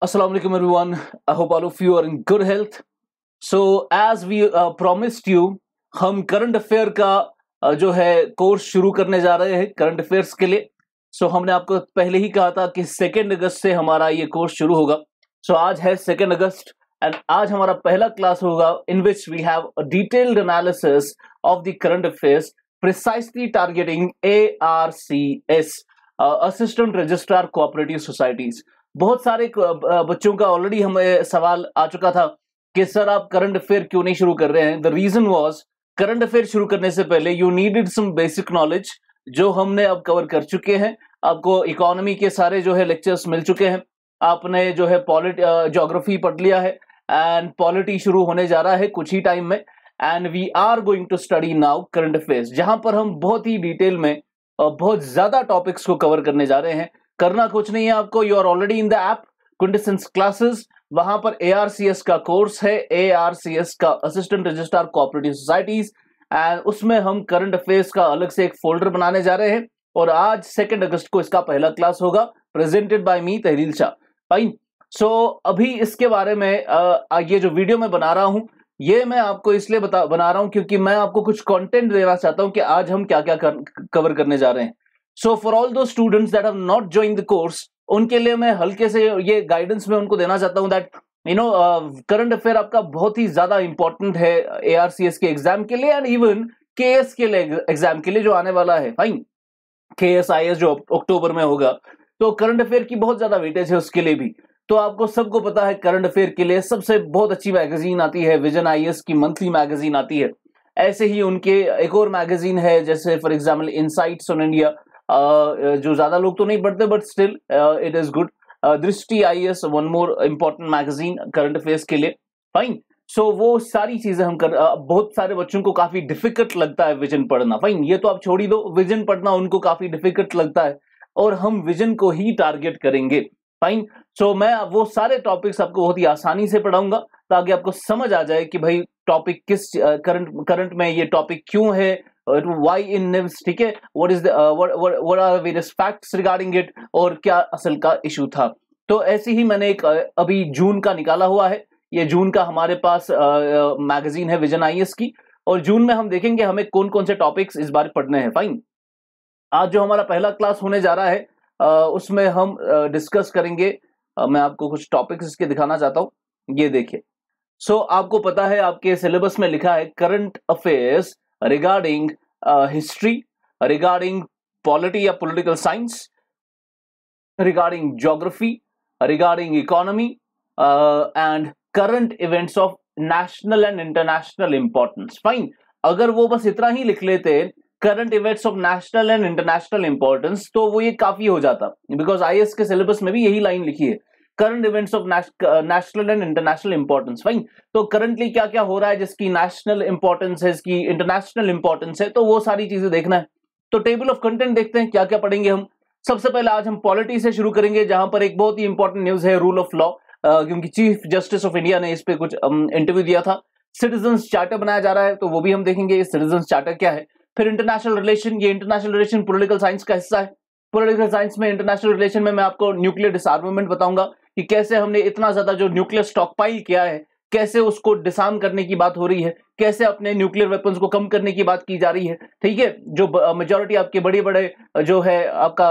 Assalamu alaikum everyone. I hope all of you are in good health. So as we uh, promised you, हम current affair का uh, जो है course शुरू करने जा रहे हैं करंट अफेयर्स के लिए सो so, हमने आपको पहले ही कहा था कि सेकेंड अगस्त से हमारा ये कोर्स शुरू होगा सो so, आज है सेकेंड अगस्त एंड आज हमारा पहला क्लास होगा in which we have detailed analysis of the current affairs precisely targeting A R C S assistant registrar cooperative societies बहुत सारे बच्चों का ऑलरेडी हमें सवाल आ चुका था कि सर आप करंट अफेयर क्यों नहीं शुरू कर रहे हैं the reason was current affair शुरू करने से पहले you needed some basic knowledge जो हमने अब कवर कर चुके हैं आपको इकोनॉमी के सारे जो है लेक्चर्स मिल चुके हैं आपने जो है पॉलिट जोग्राफी पढ़ लिया है एंड पॉलिटी शुरू होने जा रहा है कुछ ही टाइम में and we are going to study now current affairs जहां पर हम बहुत ही डिटेल में बहुत ज़्यादा टॉपिक्स को कवर करने जा रहे हैं करना कुछ नहीं है आपको you are already in the app Quintessence classes वहां पर एआरसीएस का कोर्स है ए का assistant registrar cooperative societies and उसमें हम करंट अफेयर्स का अलग से एक फोल्डर बनाने जा रहे हैं और आज सेकेंड अगस्त को इसका पहला क्लास होगा presented by me Tahreel Shah fine so अभी इसके बारे में आ, ये जो वीडियो मैं बना रहा हूँ ये मैं आपको इसलिए बता बना रहा हूँ क्योंकि मैं आपको कुछ कंटेंट देना चाहता हूँ कि आज हम क्या क्या कर, कवर करने जा रहे हैं सो फॉर ऑल दो students that have not join the course उनके लिए मैं हल्के से ये गाइडेंस में उनको देना चाहता हूँ that you know current affair आपका बहुत ही ज्यादा इंपॉर्टेंट है ए के एग्जाम के लिए एंड इवन के के लिए एग्जाम के लिए जो आने वाला है फाइन के एस आई एस जो अक्टूबर में होगा तो करंट अफेयर की बहुत ज्यादा वेटेज है उसके लिए भी तो आपको सबको पता है करंट अफेयर के लिए सबसे बहुत अच्छी मैगजीन आती है विजन आई की मंथली मैगजीन आती है ऐसे ही उनके एक और मैगजीन है जैसे for example Insights on India जो ज्यादा लोग तो नहीं पढ़ते but still it is good Drishti I S one more important magazine current affairs के लिए फाइन सो so, वो सारी चीजें हम कर बहुत सारे बच्चों को काफी डिफिकल्ट लगता है विजन पढ़ना फाइन ये तो आप छोड़ ही दो विजन पढ़ना उनको काफी डिफिकल्ट लगता है और हम विजन को ही टारगेट करेंगे फाइन सो so, मैं वो सारे टॉपिक्स आपको बहुत ही आसानी से पढ़ाऊंगा ताकि आपको समझ आ जाए कि भाई टॉपिक किस करंट करंट में ये टॉपिक क्यों है वाई इन निम्स ठीक है what is what are various facts regarding it और क्या असल का इशू था तो ऐसे ही मैंने एक uh, अभी जून का निकाला हुआ है ये जून का हमारे पास मैगजीन uh, uh, है विजन आई की और जून में हम देखेंगे हमें कौन कौन से टॉपिक्स इस बार पढ़ने हैं फाइन आज जो हमारा पहला क्लास होने जा रहा है आ, उसमें हम डिस्कस करेंगे आ, मैं आपको कुछ टॉपिक्स इसके दिखाना चाहता हूँ ये देखिए सो आपको पता है आपके सिलेबस में लिखा है current affairs regarding uh, history, regarding polity or political science, regarding geography, regarding economy, uh, and current events of national and international importance. Fine. अगर वो बस इतना ही लिख लेते current events of national and international importance तो वो ये काफी हो जाता बिकॉज आई के सिलेबस में भी यही लाइन लिखी है current events of national and international importance fine तो करंटली क्या क्या हो रहा है जिसकी नेशनल इंपॉर्टेंस है इसकी इंटरनेशनल इंपॉर्टेंस है तो वो सारी चीजें देखना है तो टेबल ऑफ कंटेंट देखते हैं क्या क्या पढ़ेंगे हम सबसे पहले आज हम पॉलिटी से शुरू करेंगे जहां पर एक बहुत ही इंपॉर्टेंट न्यूज है रूल ऑफ लॉ क्योंकि चीफ जस्टिस ऑफ इंडिया ने इस पर कुछ इंटरव्यू दिया था सिटीजन चार्टर बनाया जा रहा है तो वो भी हम देखेंगे सिटीजन चार्टर क्या है फिर इंटरनेशनल रिलेशन ये इंटरनेशनल रिलेशन पोलिटिकल साइंस का हिस्सा है पोलिटिकल साइंस में इंटरनेशनल रिलेशन में मैं आपको न्यूक्लियर डिसआर्मेंट बताऊंगा कि कैसे हमने इतना ज्यादा जो न्यूक्लियर स्टॉकपाइल किया है कैसे उसको डिसार्म करने की बात हो रही है कैसे अपने न्यूक्लियर वेपन्स को कम करने की बात की जा रही है ठीक है जो मेजोरिटी आपके बड़े बड़े जो है आपका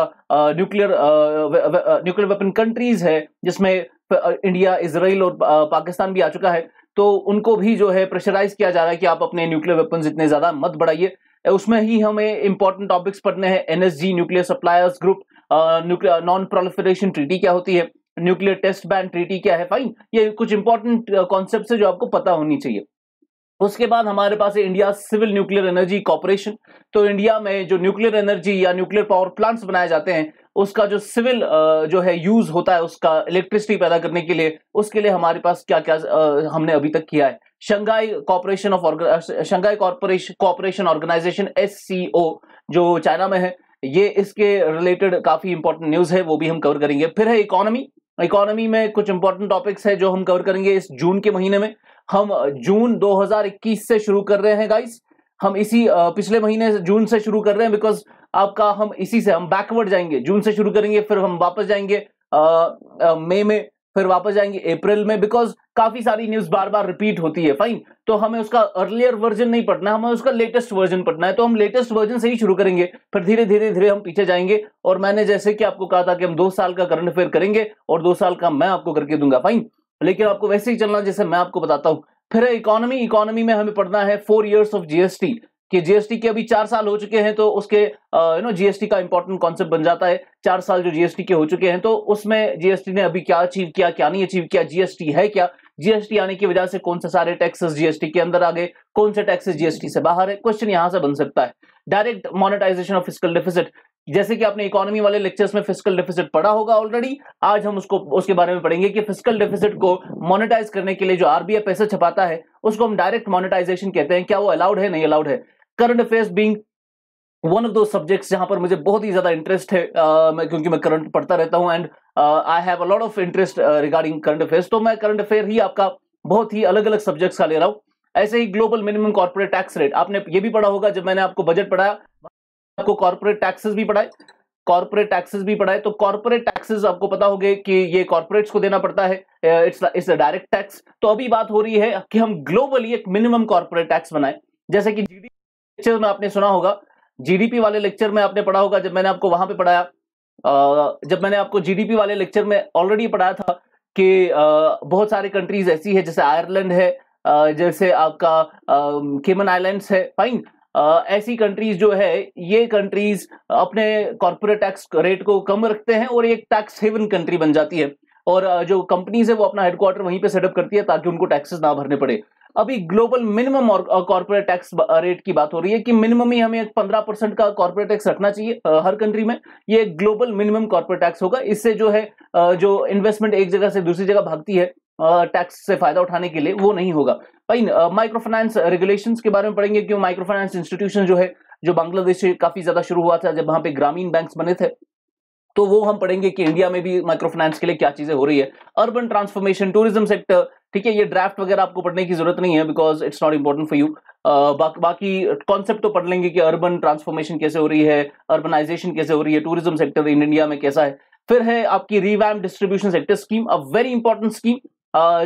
न्यूक्लियर न्यूक्लियर वेपन कंट्रीज है जिसमें इंडिया इसराइल और पाकिस्तान भी आ चुका है तो उनको भी जो है प्रेशराइज किया जा रहा है कि आप अपने न्यूक्लियर वेपन्स इतने ज्यादा मत बढ़ाइए उसमें ही हमें इंपॉर्टेंट टॉपिक्स पढ़ने हैं NSG nuclear suppliers group nuclear non proliferation treaty क्या होती है न्यूक्लियर टेस्ट बैन ट्रीटी क्या है फाइन ये कुछ इंपॉर्टेंट कॉन्सेप्ट है जो आपको पता होनी चाहिए उसके बाद हमारे पास है India civil nuclear energy corporation तो इंडिया में जो न्यूक्लियर एनर्जी या न्यूक्लियर पावर प्लांट्स बनाए जाते हैं उसका जो सिविल uh, जो है यूज होता है उसका इलेक्ट्रिसिटी पैदा करने के लिए उसके लिए हमारे पास क्या क्या uh, हमने अभी तक किया है Shanghai corporation of uh, Shanghai corporation corporation organisation S जो चाइना में है ये इसके रिलेटेड काफी इंपॉर्टेंट न्यूज है वो भी हम कवर करेंगे फिर है इकोनॉमी इकोनॉमी में कुछ इंपॉर्टेंट टॉपिक्स है जो हम कवर करेंगे इस जून के महीने में हम जून 2021 से शुरू कर रहे हैं गाइस हम इसी पिछले महीने जून से शुरू कर रहे हैं बिकॉज आपका हम इसी से हम बैकवर्ड जाएंगे जून से शुरू करेंगे फिर हम वापस जाएंगे मई में फिर वापस जाएंगे अप्रैल में बिकॉज काफी सारी न्यूज बार बार रिपीट होती है फाइन तो हमें उसका अर्लियर वर्जन नहीं पढ़ना है हमें उसका लेटेस्ट वर्जन पढ़ना है तो हम लेटेस्ट वर्जन से ही शुरू करेंगे फिर धीरे धीरे धीरे हम पीछे जाएंगे और मैंने जैसे कि आपको कहा था कि हम दो साल का करंट अफेयर करेंगे और दो साल का मैं आपको करके दूंगा फाइन लेकिन आपको वैसे ही चलना जैसे मैं आपको बताता हूँ फिर इकोनॉमी इकोनॉमी में हमें पढ़ना है फोर इयर्स ऑफ जीएसटी कि जीएसटी के अभी चार साल हो चुके हैं तो उसके यू नो जीएसटी का इंपॉर्टेंट कॉन्सेप्ट बन जाता है चार साल जो जीएसटी के हो चुके हैं तो उसमें जीएसटी ने अभी क्या अचीव किया क्या नहीं अचीव किया जीएसटी है क्या जीएसटी आने की वजह से कौन से सारे टैक्सेस जीएसटी के अंदर आ गए कौन से टैक्सेस जीएसटी से बाहर है क्वेश्चन यहां से बन सकता है direct monetisation of physical deficit जैसे कि आपने इकोनॉमी वाले लेक्चर्स में फिजिकल डिफिसिट पढ़ा होगा ऑलरेडी आज हम उसको उसके बारे में पढ़ेंगे कि फिजिकल डिफिसिट को मोनेटाइज करने के लिए जो आरबीआई पैसे छपाता है उसको हम डायरेक्ट मोनेटाइजेशन कहते हैं क्या वो अलाउड है नहीं अलाउड है current affairs being one of दो सब्जेक्ट्स जहां पर मुझे बहुत ही ज्यादा इंटरेस्ट है uh, मैं क्योंकि मैं करंट पढ़ता रहता हूं and I have a lot of interest regarding current affairs तो मैं करंट अफेयर ही आपका बहुत ही अलग अलग सब्जेक्ट्स का ले रहा हूं ऐसे ही global minimum corporate tax rate आपने ये भी पढ़ा होगा जब मैंने आपको बजट पढ़ाया आपको कॉर्पोरेट टैक्सेस भी पढ़ाए कॉर्पोरेट टैक्सेस भी पढ़ाए तो कॉर्पोरेट टैक्सेस आपको पता होंगे कि ये कॉर्पोरेट्स को देना पड़ता है it's it's a direct tax तो अभी बात हो रही है कि हम ग्लोबली एक मिनिमम कॉर्पोरेट टैक्स बनाए जैसे कि जीडी लेक्चर में आपने सुना होगा जीडीपी वाले लेक्चर में आपने पढ़ा होगा जब मैंने आपको वहां पे पढ़ाया जब मैंने आपको जीडीपी वाले लेक्चर में ऑलरेडी पढ़ाया था कि बहुत सारे कंट्रीज ऐसी है जैसे आयरलैंड है जैसे आपका केमन आइलैंड्स है फाइन ऐसी कंट्रीज जो है ये कंट्रीज अपने कॉरपोरेट टैक्स रेट को कम रखते हैं और एक टैक्स हेवन कंट्री बन जाती है और जो कंपनीज है वो अपना हेडक्वार्टर वहीं पे सेटअप करती है ताकि उनको टैक्सेस ना भरने पड़े अभी ग्लोबल मिनिमम और कॉर्पोरेट टैक्स रेट की बात हो रही है कि मिनिमम ही हमें पंद्रह परसेंट का कॉर्पोरेट टैक्स रखना चाहिए हर कंट्री में ये ग्लोबल मिनिमम कॉर्पोरेट टैक्स होगा इससे जो है जो इन्वेस्टमेंट एक जगह से दूसरी जगह भागती है टैक्स से फायदा उठाने के लिए वो नहीं होगा भाई माइक्रो फाइनेंस रेगुलेशन के बारे में पढ़ेंगे क्यों माइक्रो फाइनेंस इंस्टीट्यूशन जो है जो बांग्लादेश से काफी ज्यादा शुरू हुआ था जब वहां पे ग्रामीण बैंक्स बने थे तो वो हम पढ़ेंगे कि इंडिया में भी माइक्रो फाइनेंस के लिए क्या चीजें हो रही है अर्बन ट्रांसफॉर्मेशन टूरिज्म सेक्टर ठीक है ये ड्राफ्ट वगैरह आपको पढ़ने की जरूरत नहीं है because it's not important for you बाकी कॉन्सेप्ट तो पढ़ लेंगे कि अर्बन ट्रांसफॉर्मेशन कैसे हो रही है अर्बनाइजेशन कैसे हो रही है टूरिज्म सेक्टर इन इंडिया में कैसा है फिर है आपकी revamp distribution sector scheme a very important scheme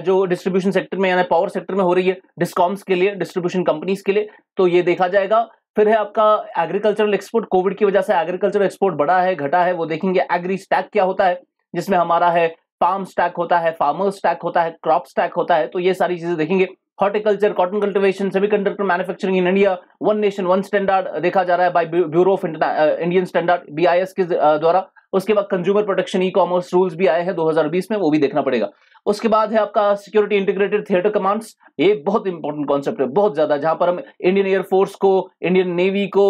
जो डिस्ट्रीब्यूशन सेक्टर में यानी पावर सेक्टर में हो रही है डिस्कॉम्स के लिए डिस्ट्रीब्यूशन कंपनीज के लिए तो ये देखा जाएगा फिर है आपका एग्रीकल्चरल एक्सपोर्ट कोविड की वजह से एग्रीकल्चरल एक्सपोर्ट बढ़ा है घटा है वो देखेंगे एग्री स्टैक क्या होता है जिसमें हमारा है पाम स्टैक होता है फार्मर स्टैक होता है क्रॉप स्टैक होता है तो ये सारी चीजें देखेंगे horticulture cotton cultivation conductor manufacturing in India one nation one standard देखा जा रहा है by Bureau of Indian Standard BIS के uh, द्वारा उसके बाद consumer protection e commerce rules भी आए हैं 2020 में वो भी देखना पड़ेगा उसके बाद है आपका सिक्योरिटी इंटीग्रेटेड थिएटर कमांड्स ये बहुत इंपॉर्टेंट कॉन्सेप्ट है बहुत ज्यादा जहां पर हम इंडियन एयरफोर्स को इंडियन नेवी को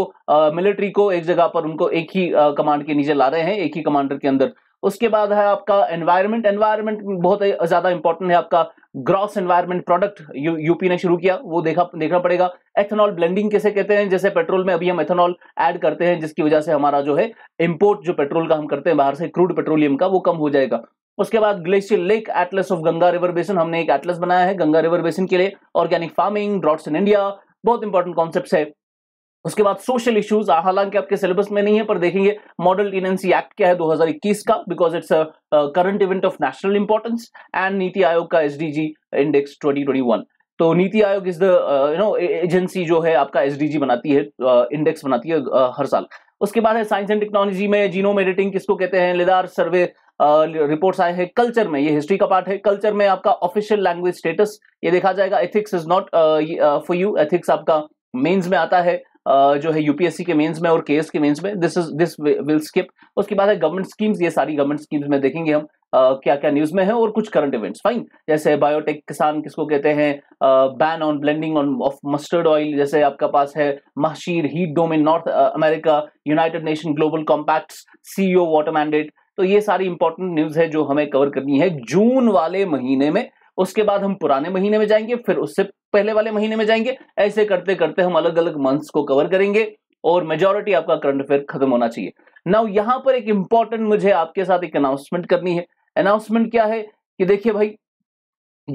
मिलिट्री uh, को एक जगह पर उनको एक ही कमांड uh, के नीचे ला रहे हैं एक ही कमांडर के अंदर उसके बाद है आपका एनवायरमेंट एनवायरमेंट बहुत ज्यादा इंपॉर्टेंट है आपका ग्रॉस एनवायरमेंट प्रोडक्ट यूपी ने शुरू किया वो देखा देखना पड़ेगा एथेनॉल ब्लेंडिंग कैसे कहते हैं जैसे पेट्रोल में अभी हम एथेनॉल ऐड करते हैं जिसकी वजह से हमारा जो है इम्पोर्ट जो पेट्रोल का हम करते हैं बाहर से क्रूड पेट्रोलियम का वो कम हो जाएगा उसके बाद glacier lake atlas of Ganga river basin हमने एक एटलस बनाया है गंगा रिवर बेसन के लिए organic farming droughts in India बहुत इंपॉर्टेंट कॉन्सेप्ट है उसके बाद सोशल इश्यूज हालांकि आपके सिलेबस में नहीं है पर देखेंगे मॉडल टीनेंसी एक्ट क्या है 2021 का because it's current event of national importance and NITI Aayog का एसडीजी इंडेक्स 2021 तो NITI Aayog is the you know agency जो है आपका एस बनाती है इंडेक्स uh, बनाती है uh, हर साल उसके बाद है साइंस एंड टेक्नोलॉजी में जीनोम एडिटिंग किसको कहते हैं लेदार सर्वे रिपोर्ट्स आए हैं कल्चर में ये हिस्ट्री का पार्ट है कल्चर में आपका ऑफिशियल लैंग्वेज स्टेटस ये देखा जाएगा ethics is not for you ethics आपका मेंस में आता है जो है यूपीएससी के मेंस में और केएस के मेंस में this is this will skip उसके बाद है गवर्नमेंट स्कीम्स ये सारी गवर्नमेंट स्कीम्स में देखेंगे हम क्या क्या न्यूज में है और कुछ करंट इवेंट्स फाइन जैसे बायोटेक किसान किसको कहते हैं ban on blending on of mustard oil जैसे आपका पास है mahseer heat dome in North America United Nation Global Compact CEO water mandate तो ये सारी इंपॉर्टेंट न्यूज है जो हमें कवर करनी है जून वाले महीने में उसके बाद हम पुराने महीने में जाएंगे फिर उससे पहले वाले महीने में जाएंगे ऐसे करते करते हम अलग अलग मंथ्स को कवर करेंगे और मेजोरिटी आपका करंट अफेयर खत्म होना चाहिए नाउ यहां पर एक इंपॉर्टेंट मुझे आपके साथ एक अनाउंसमेंट करनी है अनाउंसमेंट क्या है कि देखिए भाई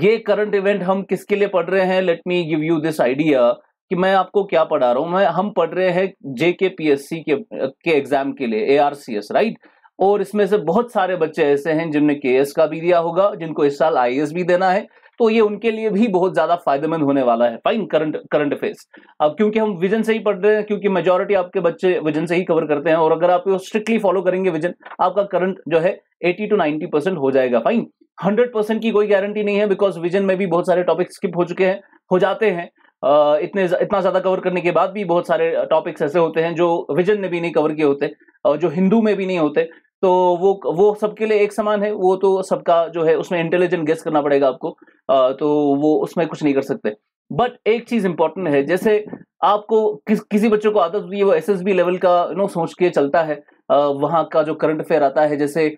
ये करंट इवेंट हम किसके लिए पढ़ रहे हैं let me give you this idea कि मैं आपको क्या पढ़ा रहा हूं मैं हम पढ़ रहे हैं जेके पी एस सी के एग्जाम के लिए A R C S right और इसमें से बहुत सारे बच्चे ऐसे हैं जिनने के का भी दिया होगा जिनको इस साल आई भी देना है तो ये उनके लिए भी बहुत ज्यादा फायदेमंद होने वाला है फाइन करंट करंट अफेयर्स अब क्योंकि हम विजन से ही पढ़ रहे हैं क्योंकि मेजोरिटी आपके बच्चे विजन से ही कवर करते हैं और अगर आप स्ट्रिक्टली फॉलो करेंगे विजन आपका करंट जो है एटी टू नाइनटी परसेंट हो जाएगा फाइन हंड्रेड परसेंट की कोई गारंटी नहीं है बिकॉज विजन में भी बहुत सारे टॉपिक स्किप हो चुके हैं हो जाते हैं इतने इतना ज़्यादा कवर करने के बाद भी बहुत सारे टॉपिक्स ऐसे होते हैं जो विजन ने भी नहीं कवर किए होते और जो हिंदू में भी नहीं होते तो वो वो सबके लिए एक समान है वो तो सबका जो है उसमें इंटेलिजेंट गेस करना पड़ेगा आपको आ, तो वो उसमें कुछ नहीं कर सकते बट एक चीज इंपॉर्टेंट है जैसे आपको किस किसी बच्चों को आदत होती है वो एस एस बी लेवल का यू नो सोच के चलता है वहां का जो करंट अफेयर आता है जैसे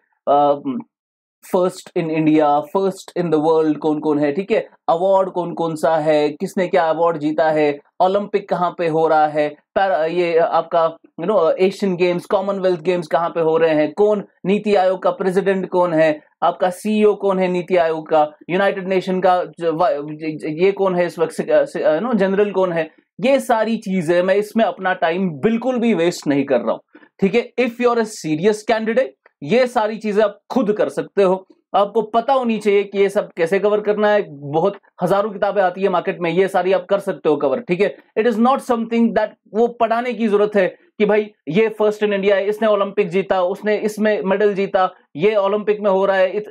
first in India first in the world कौन कौन है ठीक है अवार्ड कौन कौन सा है किसने क्या अवार्ड जीता है ओलंपिक कहाँ पे हो रहा है ये आपका you know Asian Games Commonwealth Games कहाँ पे हो रहे हैं कौन नीति आयोग का प्रेसिडेंट कौन है आपका सीईओ e कौन है नीति आयोग का यूनाइटेड नेशन का ये कौन है इस वक्त नो जनरल कौन है ये सारी चीजें मैं इसमें अपना टाइम बिल्कुल भी वेस्ट नहीं कर रहा हूं ठीक है if you are a serious candidate ये सारी चीजें आप खुद कर सकते हो आपको पता होनी चाहिए कि ये सब कैसे कवर करना है बहुत हजारों किताबें आती है मार्केट में ये सारी आप कर सकते हो कवर ठीक है it is not something that वो पढ़ाने की जरूरत है कि भाई ये फर्स्ट इन इंडिया है इसने ओलंपिक जीता उसने इसमें मेडल जीता ये ओलंपिक में हो रहा है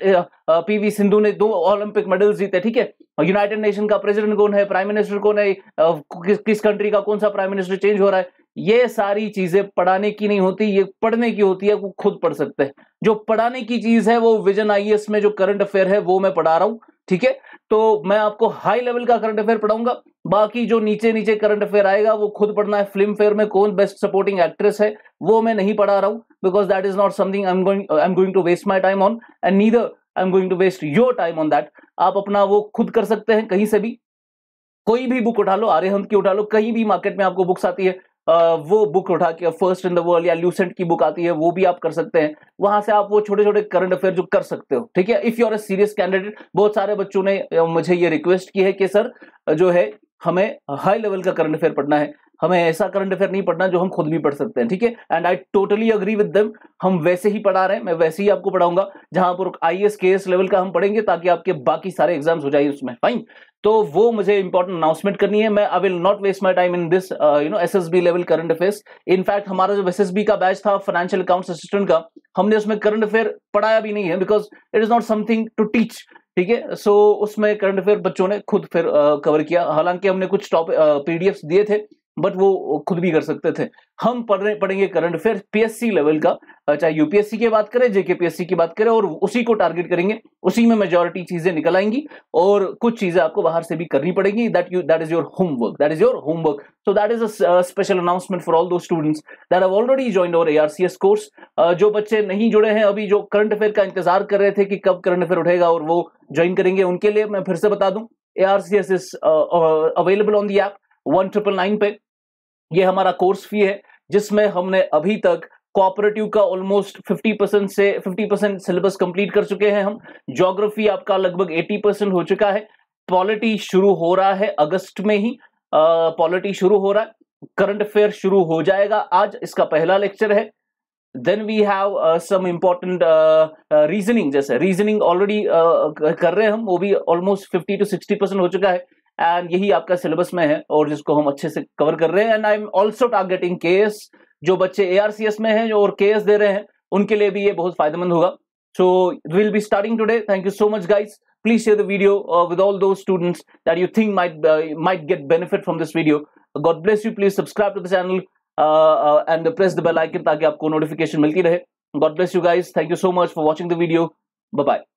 पीवी सिंधु ने दो ओलंपिक मेडल जीते ठीक है यूनाइटेड नेशन का प्रेसिडेंट कौन है प्राइम मिनिस्टर कौन है किस किस कंट्री का कौन सा प्राइम मिनिस्टर चेंज हो रहा है ये सारी चीजें पढ़ाने की नहीं होती ये पढ़ने की होती है वो खुद पढ़ सकते हैं जो पढ़ाने की चीज है वो विजन आई में जो करंट अफेयर है वो मैं पढ़ा रहा हूं ठीक है तो मैं आपको हाई लेवल का करंट अफेयर पढ़ाऊंगा बाकी जो नीचे नीचे करंट अफेयर आएगा वो खुद पढ़ना है फिल्म फेयर में कौन बेस्ट सपोर्टिंग एक्ट्रेस है वो मैं नहीं पढ़ा रहा हूँ because that is not something I am going I am going to waste my time on and neither I am going to waste your time on that आप अपना वो खुद कर सकते हैं कहीं से भी कोई भी बुक उठा लो आर्यहंत की उठा लो कहीं भी मार्केट में आपको बुक्स आती है वो बुक उठा के फर्स्ट इन द वर्ल्ड या ल्यूसेंट की बुक आती है वो भी आप कर सकते हैं वहां से आप वो छोटे छोटे करंट अफेयर जो कर सकते हो ठीक है if you are a serious candidate बहुत सारे बच्चों ने मुझे ये रिक्वेस्ट की है कि सर जो है हमें हाई लेवल का करंट अफेयर पढ़ना है हमें ऐसा करंट अफेयर नहीं पढ़ना जो हम खुद भी पढ़ सकते हैं ठीक है and I totally agree with them हम वैसे ही पढ़ा रहे हैं मैं वैसे ही आपको पढ़ाऊंगा जहां पर आई एस के एस लेवल का हम पढ़ेंगे ताकि आपके बाकी सारे एग्जाम्स हो जाए उसमें फाइन तो वो मुझे इंपॉर्टेंट अनाउंसमेंट करनी है मैं I will not waste my time in this you know SSB level current affair in fact हमारा जो बी का बैच था फाइनेंशियल अकाउंट असिस्टेंट का हमने उसमें करंट अफेयर पढ़ाया भी नहीं है because it is not something to teach ठीक है सो उसमें करंट अफेयर बच्चों ने खुद फिर कवर uh, किया हालांकि हमने कुछ टॉप पीडीएफ uh, दिए थे बट वो खुद भी कर सकते थे हम पढ़ रहे पढ़ेंगे करंट अफेयर पीएससी लेवल का चाहे यूपीएससी की बात करें जेके पीएससी की बात करें और उसी को टारगेट करेंगे उसी में मेजोरिटी चीजें निकल आएंगी और कुछ चीजें आपको बाहर से भी करनी पड़ेगी that you that is your homework that is your homework so that is a special announcement for all दो students that have already join our ARCS course जो बच्चे नहीं जुड़े हैं अभी जो करंट अफेयर का इंतजार कर रहे थे कि कब करंट अफेयर उठेगा और वो ज्वाइन करेंगे उनके लिए मैं फिर से बता दूं ARCS is available on the app one triple nine पे ये हमारा कोर्स फी है जिसमें हमने अभी तक कोऑपरेटिव का ऑलमोस्ट 50 परसेंट से 50 परसेंट सिलेबस कंप्लीट कर चुके हैं हम ज्योग्राफी आपका लगभग 80 परसेंट हो चुका है पॉलिटी शुरू हो रहा है अगस्त में ही पॉलिटी शुरू हो रहा है करंट अफेयर शुरू हो जाएगा आज इसका पहला लेक्चर है then we have some important reasoning जैसे रीजनिंग ऑलरेडी कर रहे हैं हम वो भी ऑलमोस्ट 50 टू 60 परसेंट हो चुका है एंड यही आपका सिलेबस में है और जिसको हम अच्छे से कवर कर रहे हैं and I am also targeting के जो बच्चे ए आर सी एस में हैं और के दे रहे हैं उनके लिए भी ये बहुत फायदेमंद होगा so will be starting today thank you so much guys please share the video with all दो students that you think might might get benefit from this video God bless you please subscribe to the channel and press the bell icon ताकि आपको notification मिलती रहे God bless you guys thank you so much for watching the video bye